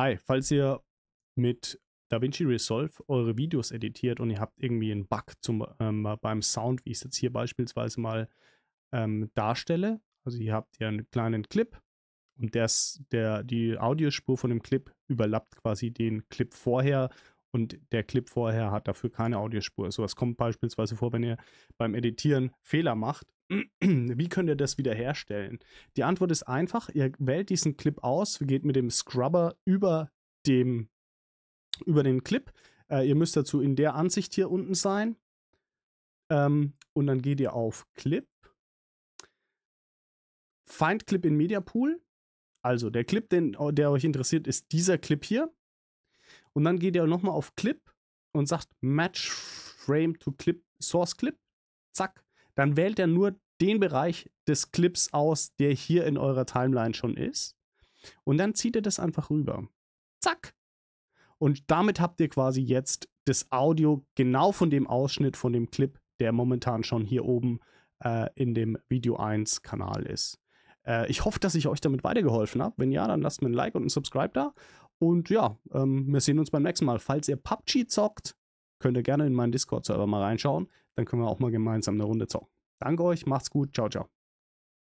Hi, falls ihr mit DaVinci Resolve eure Videos editiert und ihr habt irgendwie einen Bug zum, ähm, beim Sound, wie ich es jetzt hier beispielsweise mal ähm, darstelle. Also ihr habt ja einen kleinen Clip und das, der, die Audiospur von dem Clip überlappt quasi den Clip vorher und der Clip vorher hat dafür keine Audiospur. So was kommt beispielsweise vor, wenn ihr beim Editieren Fehler macht wie könnt ihr das wiederherstellen? Die Antwort ist einfach, ihr wählt diesen Clip aus, geht mit dem Scrubber über, dem, über den Clip. Äh, ihr müsst dazu in der Ansicht hier unten sein. Ähm, und dann geht ihr auf Clip. Find Clip in Media Pool. Also der Clip, den, der euch interessiert, ist dieser Clip hier. Und dann geht ihr nochmal auf Clip und sagt Match Frame to Clip Source Clip. Zack, dann wählt er nur den Bereich des Clips aus, der hier in eurer Timeline schon ist. Und dann zieht ihr das einfach rüber. Zack. Und damit habt ihr quasi jetzt das Audio genau von dem Ausschnitt von dem Clip, der momentan schon hier oben äh, in dem Video 1 Kanal ist. Äh, ich hoffe, dass ich euch damit weitergeholfen habe. Wenn ja, dann lasst mir ein Like und ein Subscribe da. Und ja, ähm, wir sehen uns beim nächsten Mal. Falls ihr PUBG zockt, könnt ihr gerne in meinen Discord-Server mal reinschauen. Dann können wir auch mal gemeinsam eine Runde zocken. Danke euch, macht's gut, ciao, ciao.